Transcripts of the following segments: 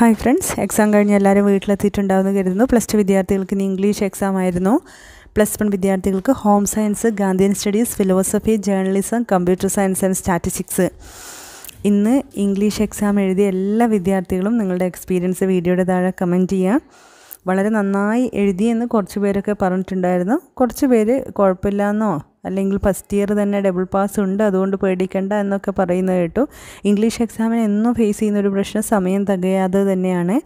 hi friends exam കഴിഞ്ഞ് എല്ലാവരും വീട്ടിലെത്തിയിട്ടുണ്ടാവുമെന്ന് കരുതുന്നു പ്ലസ് ടു വിദ്യാർത്ഥികൾക്ക് ഇനി ഇംഗ്ലീഷ് എക്സാം ആയിരുന്നു പ്ലസ് വൺ വിദ്യാർത്ഥികൾക്ക് home science Gandhian studies philosophy journalism computer science and statistics ഇന്ന് ഇംഗ്ലീഷ് എക്സാം എഴുതിയ എല്ലാ വിദ്യാർത്ഥികളും നിങ്ങളുടെ എക്സ്പീരിയൻസ് വീഡിയോയുടെ താഴെ കമൻറ്റ് ചെയ്യുക വളരെ നന്നായി എഴുതിയെന്ന് കുറച്ച് പേരൊക്കെ പറഞ്ഞിട്ടുണ്ടായിരുന്നു കുറച്ച് പേര് കുഴപ്പമില്ലാന്നോ അല്ലെങ്കിൽ ഫസ്റ്റ് ഇയർ തന്നെ ഡബിൾ പാസ് ഉണ്ട് അതുകൊണ്ട് പേടിക്കണ്ട എന്നൊക്കെ പറയുന്നത് കേട്ടു ഇംഗ്ലീഷ് എക്സാമിന് എന്നും ഫേസ് ചെയ്യുന്ന ഒരു പ്രശ്നം സമയം തികയാതെ തന്നെയാണ്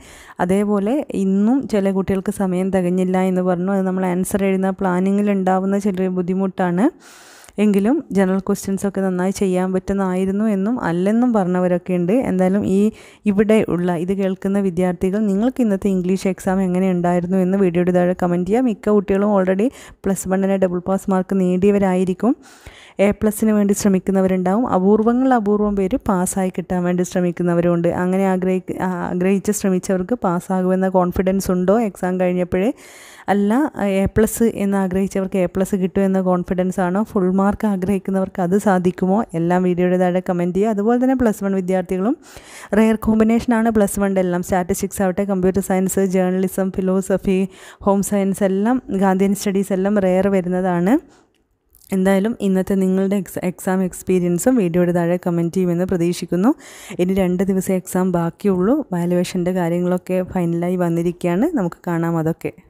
അതേപോലെ ഇന്നും ചില കുട്ടികൾക്ക് സമയം തികഞ്ഞില്ല എന്ന് പറഞ്ഞു അത് നമ്മൾ ആൻസർ എഴുതുന്ന പ്ലാനിങ്ങിൽ ഉണ്ടാവുന്ന ചെറിയ ബുദ്ധിമുട്ടാണ് എങ്കിലും ജനറൽ ക്വസ്റ്റ്യൻസൊക്കെ നന്നായി ചെയ്യാൻ പറ്റുന്നതായിരുന്നു എന്നും അല്ലെന്നും പറഞ്ഞവരൊക്കെ ഉണ്ട് എന്തായാലും ഈ ഇവിടെ ഉള്ള ഇത് കേൾക്കുന്ന വിദ്യാർത്ഥികൾ നിങ്ങൾക്ക് ഇന്നത്തെ ഇംഗ്ലീഷ് എക്സാം എങ്ങനെ ഉണ്ടായിരുന്നു എന്ന് വീഡിയോയുടെ താഴെ കമൻറ്റ് ചെയ്യാം മിക്ക കുട്ടികളും ഓൾറെഡി പ്ലസ് വണ്ണിനെ ഡബിൾ പാസ് മാർക്ക് നേടിയവരായിരിക്കും എ പ്ലസിന് വേണ്ടി ശ്രമിക്കുന്നവരുണ്ടാവും അപൂർവങ്ങൾ അപൂർവം പേര് പാസ്സായി കിട്ടാൻ വേണ്ടി ശ്രമിക്കുന്നവരുണ്ട് അങ്ങനെ ആഗ്രഹി ആഗ്രഹിച്ച് ശ്രമിച്ചവർക്ക് പാസ്സാകുമെന്ന കോൺഫിഡൻസ് ഉണ്ടോ എക്സാം കഴിഞ്ഞപ്പോഴേ അല്ല എ പ്ലസ് എന്ന് ആഗ്രഹിച്ചവർക്ക് എ പ്ലസ് കിട്ടുമെന്ന കോൺഫിഡൻസ് ആണോ ഫുൾ മാർക്ക് മാർക്ക് ആഗ്രഹിക്കുന്നവർക്ക് അത് സാധിക്കുമോ എല്ലാം വീഡിയോയുടെ താഴെ കമൻറ്റ് ചെയ്യുക അതുപോലെ തന്നെ പ്ലസ് വൺ വിദ്യാർത്ഥികളും റെയർ കോമ്പിനേഷനാണ് പ്ലസ് വൺ എല്ലാം സ്റ്റാറ്റിസ്റ്റിക്സ് ആവട്ടെ computer science journalism philosophy home science എല്ലാം ഗാന്ധിയൻ സ്റ്റഡീസ് എല്ലാം റെയർ വരുന്നതാണ് എന്തായാലും ഇന്നത്തെ നിങ്ങളുടെ എക്സ എക്സാം എക്സ്പീരിയൻസും വീഡിയോയുടെ താഴെ കമൻറ്റ് ചെയ്യുമെന്ന് പ്രതീക്ഷിക്കുന്നു ഇനി രണ്ട് ദിവസം എക്സാം ബാക്കിയുള്ളൂ വാലുവേഷൻ്റെ കാര്യങ്ങളൊക്കെ ഫൈനലായി വന്നിരിക്കുകയാണ് നമുക്ക് കാണാം അതൊക്കെ